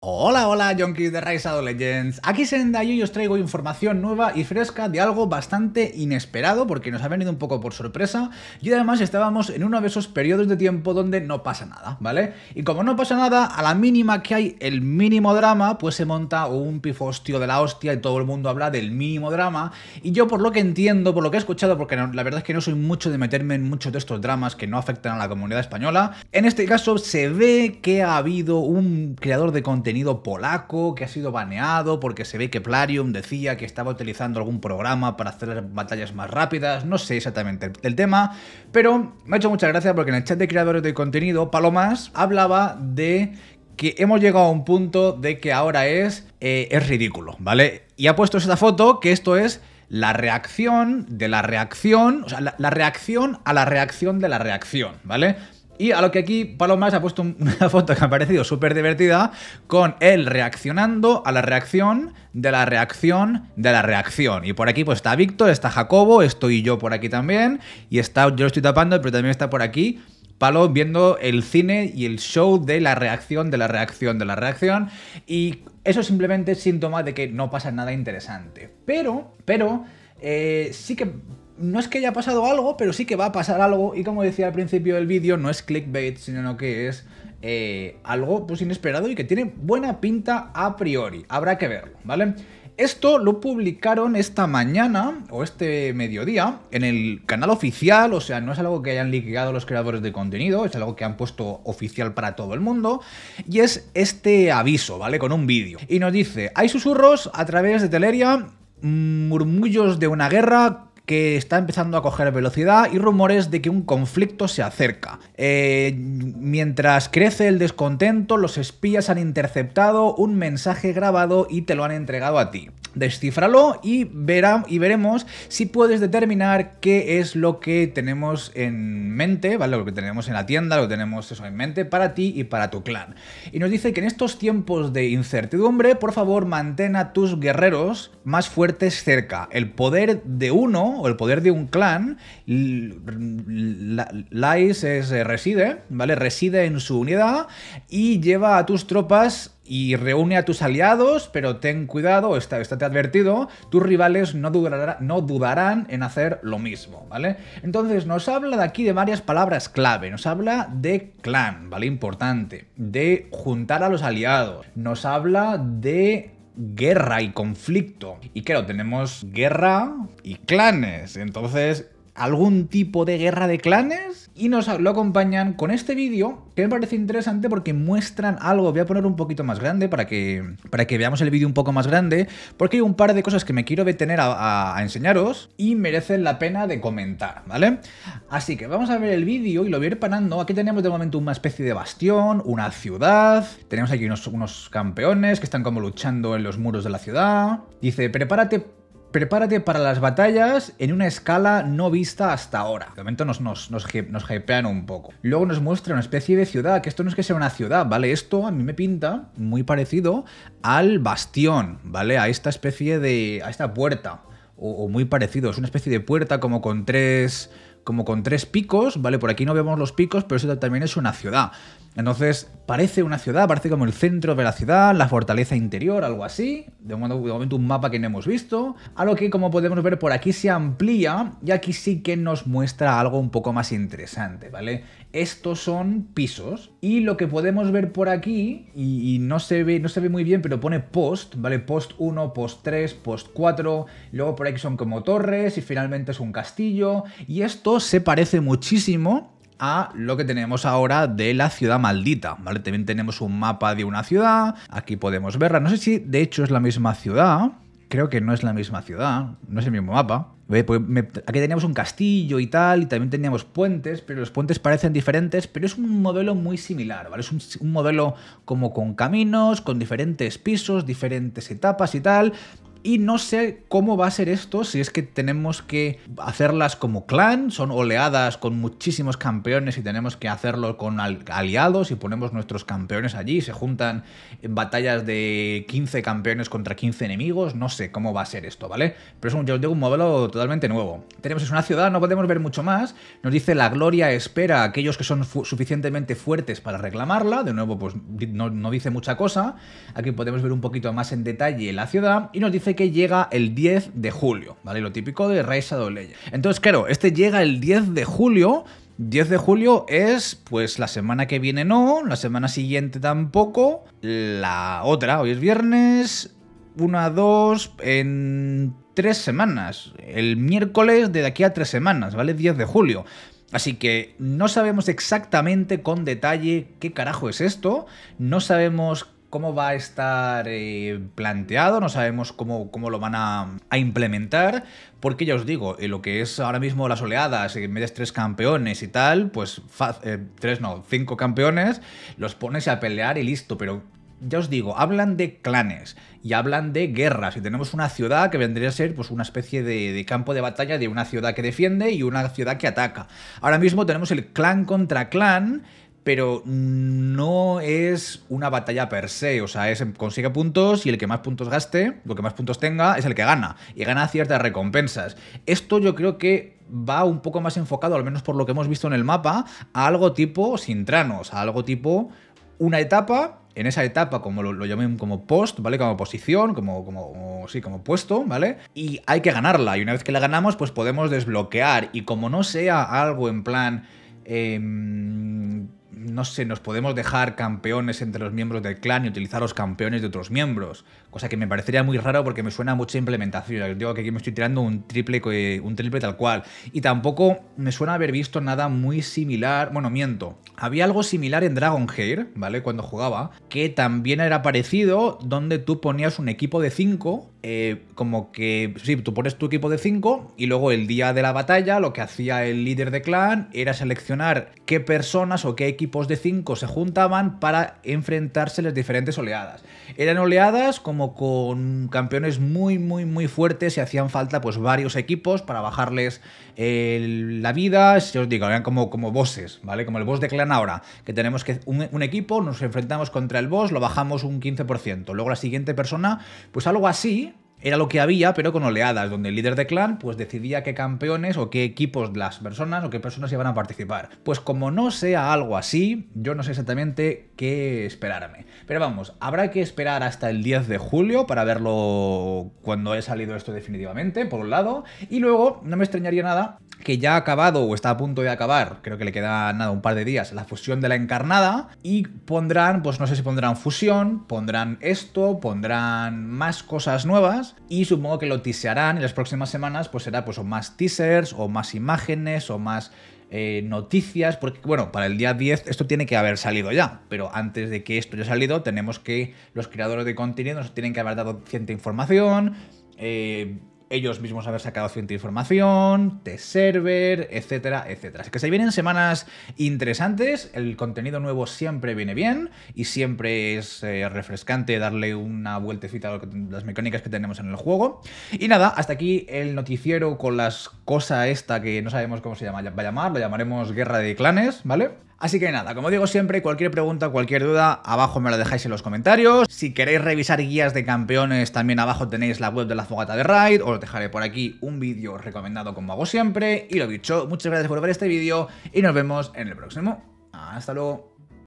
Hola, hola, junkies de Rise of Legends. Aquí Sendai y os traigo información nueva y fresca de algo bastante inesperado porque nos ha venido un poco por sorpresa y además estábamos en uno de esos periodos de tiempo donde no pasa nada, ¿vale? Y como no pasa nada, a la mínima que hay el mínimo drama, pues se monta un pifostio de la hostia y todo el mundo habla del mínimo drama y yo por lo que entiendo, por lo que he escuchado, porque la verdad es que no soy mucho de meterme en muchos de estos dramas que no afectan a la comunidad española, en este caso se ve que ha habido un creador de contenido polaco que ha sido baneado porque se ve que Plarium decía que estaba utilizando algún programa para hacer batallas más rápidas, no sé exactamente el, tema, pero me ha hecho mucha gracia porque en el chat de creadores de contenido, Palomas hablaba de que hemos llegado a un punto de que ahora es, eh, es ridículo, ¿vale? Y ha puesto esta foto que esto es la reacción de la reacción, o sea, la, reacción a la reacción de la reacción, ¿vale? Y a lo que aquí Palomas ha puesto una foto que me ha parecido súper divertida, con él reaccionando a la reacción de la reacción de la reacción. Y por aquí pues está Víctor, está Jacobo, estoy yo por aquí también, y está, yo lo estoy tapando, pero también está por aquí Palo viendo el cine y el show de la reacción, de la reacción, de la reacción. Y eso simplemente es síntoma de que no pasa nada interesante. Pero, pero, eh, sí que no es que haya pasado algo, pero sí que va a pasar algo. Y como decía al principio del vídeo, no es clickbait, sino que es eh, algo pues inesperado y que tiene buena pinta a priori. Habrá que verlo, ¿vale? Esto lo publicaron esta mañana o este mediodía en el canal oficial, o sea, no es algo que hayan liquidado los creadores de contenido, es algo que han puesto oficial para todo el mundo, y es este aviso, ¿vale? Con un vídeo. Y nos dice, hay susurros a través de Teleria, mm, murmullos de una guerra, que está empezando a coger velocidad y rumores de que un conflicto se acerca. Eh, mientras crece el descontento, los espías han interceptado un mensaje grabado y te lo han entregado a ti. Descífralo y, verá, y veremos si puedes determinar qué es lo que tenemos en mente, ¿vale? Lo que tenemos en la tienda, lo que tenemos eso en mente para ti y para tu clan. Y nos dice que en estos tiempos de incertidumbre, por favor, mantén a tus guerreros más fuertes cerca. El poder de uno o el poder de un clan, Lais es, eh, reside, ¿vale? Reside en su unidad y lleva a tus tropas y reúne a tus aliados, pero ten cuidado, está, estate advertido, tus rivales no, no dudarán en hacer lo mismo, ¿vale? Entonces nos habla de aquí de varias palabras clave, nos habla de clan, ¿vale? Importante, de juntar a los aliados, nos habla de guerra y conflicto. Y claro, tenemos guerra y clanes. Entonces, algún tipo de guerra de clanes y nos lo acompañan con este vídeo que me parece interesante porque muestran algo, voy a poner un poquito más grande para que, para que veamos el vídeo un poco más grande porque hay un par de cosas que me quiero detener a, enseñaros y merecen la pena de comentar, ¿vale? Así que vamos a ver el vídeo y lo voy a ir parando, aquí tenemos de momento una especie de bastión, una ciudad, tenemos aquí unos, unos campeones que están como luchando en los muros de la ciudad, dice prepárate prepárate para las batallas en una escala no vista hasta ahora. De momento nos, nos, nos, hypean un poco. Luego nos muestra una especie de ciudad, que esto no es que sea una ciudad, ¿vale? Esto a mí me pinta muy parecido al bastión, ¿vale? A esta especie de... a esta puerta. o muy parecido, es una especie de puerta como con tres como con tres picos, ¿vale? Por aquí no vemos los picos, pero eso también es una ciudad. Entonces, parece una ciudad, parece como el centro de la ciudad, la fortaleza interior, algo así. De momento, un mapa que no hemos visto. A lo que, como podemos ver, por aquí se amplía y aquí sí que nos muestra algo un poco más interesante, ¿vale? Estos son pisos y lo que podemos ver por aquí, y, no, se ve, no se ve muy bien, pero pone post, ¿vale? Post 1, post 3, post 4, luego por aquí son como torres y finalmente es un castillo. Y esto se parece muchísimo a lo que tenemos ahora de la ciudad maldita, ¿vale? También tenemos un mapa de una ciudad, aquí podemos verla, no sé si de hecho es la misma ciudad, creo que no es la misma ciudad, no es el mismo mapa. Pues, aquí teníamos un castillo y tal, y también teníamos puentes, pero los puentes parecen diferentes, pero es un modelo muy similar, ¿vale? Es un modelo como con caminos, con diferentes pisos, diferentes etapas y tal, y no sé cómo va a ser esto, si es que tenemos que hacerlas como clan, son oleadas con muchísimos campeones y tenemos que hacerlo con aliados y ponemos nuestros campeones allí, se juntan en batallas de 15 campeones contra 15 enemigos, no sé cómo va a ser esto, ¿vale? Pero es un, yo os digo, un modelo totalmente nuevo. Tenemos una ciudad, no podemos ver mucho más, nos dice la gloria espera a aquellos que son suficientemente fuertes para reclamarla, de nuevo pues no, no dice mucha cosa, aquí podemos ver un poquito más en detalle la ciudad y nos dice que llega el 10 de julio, ¿vale? Lo típico de Rise of Entonces, claro, este llega el 10 de julio. 10 de julio es, pues la semana que viene no, la semana siguiente tampoco, la otra, hoy es viernes, una, dos, en tres semanas, el miércoles de aquí a tres semanas, ¿vale? 10 de julio. Así que no sabemos exactamente con detalle qué carajo es esto, no sabemos cómo va a estar eh, planteado, no sabemos cómo, cómo lo van a, implementar, porque ya os digo, eh, lo que es ahora mismo las oleadas, en eh, de tres campeones y tal, pues tres no, cinco campeones, los pones a pelear y listo, pero ya os digo, hablan de clanes y hablan de guerras. Y tenemos una ciudad que vendría a ser pues, una especie de, campo de batalla de una ciudad que defiende y una ciudad que ataca. Ahora mismo tenemos el clan contra clan, pero no es una batalla per se. O sea, consigue puntos y el que más puntos gaste, lo que más puntos tenga, es el que gana. Y gana ciertas recompensas. Esto yo creo que va un poco más enfocado, al menos por lo que hemos visto en el mapa, a algo tipo tranos, a algo tipo una etapa. En esa etapa, como lo, llamé llamen como post, ¿vale? Como posición, como, como, sí, como puesto, ¿vale? Y hay que ganarla. Y una vez que la ganamos, pues podemos desbloquear. Y como no sea algo en plan. Em, no sé, nos podemos dejar campeones entre los miembros del clan y utilizar los campeones de otros miembros. Cosa que me parecería muy raro porque me suena a mucha implementación. digo que aquí me estoy tirando un triple, eh, un triple tal cual. Y tampoco me suena haber visto nada muy similar. Bueno, miento. Había algo similar en Dragon Hair, ¿vale? Cuando jugaba, que también era parecido, donde tú ponías un equipo de 5 eh, como que, sí, tú pones tu equipo de 5 y luego el día de la batalla lo que hacía el líder de clan era seleccionar qué personas o qué equipos de 5 se juntaban para enfrentarse las diferentes oleadas. Eran oleadas como con campeones muy, muy, muy fuertes y hacían falta pues varios equipos para bajarles eh, la vida, si os digo, eran como, como bosses, ¿vale? Como el boss de clan ahora, que tenemos que un, un equipo, nos enfrentamos contra el boss, lo bajamos un 15%, luego la siguiente persona, pues algo así, era lo que había, pero con oleadas, donde el líder de clan pues decidía qué campeones o qué equipos las personas o qué personas iban a participar. Pues como no sea algo así, yo no sé exactamente qué esperarme. Pero vamos, habrá que esperar hasta el 10 de julio para verlo cuando haya salido esto definitivamente, por un lado, y luego no me extrañaría nada que ya ha acabado o está a punto de acabar, creo que le queda nada un par de días, la fusión de la encarnada y pondrán, pues no sé si pondrán fusión, pondrán esto, pondrán más cosas nuevas y supongo que lo tisearán en las próximas semanas, pues será pues o más teasers o más imágenes o más eh, noticias, porque bueno, para el día 10 esto tiene que haber salido ya, pero antes de que esto haya salido tenemos que los creadores de contenido nos tienen que haber dado cierta información, eh, ellos mismos haber sacado cierta información, test server, etcétera, etcétera. Así que se vienen semanas interesantes, el contenido nuevo siempre viene bien y siempre es eh, refrescante darle una vueltecita a las mecánicas que tenemos en el juego. Y nada, hasta aquí el noticiero con las cosas esta que no sabemos cómo se llama, va a llamar, lo llamaremos guerra de clanes, ¿vale? Así que nada, como digo siempre, cualquier pregunta, cualquier duda, abajo me lo dejáis en los comentarios. Si queréis revisar guías de campeones, también abajo tenéis la web de la fogata de Raid, os dejaré por aquí un vídeo recomendado como hago siempre. Y lo dicho, muchas gracias por ver este vídeo y nos vemos en el próximo. Hasta luego.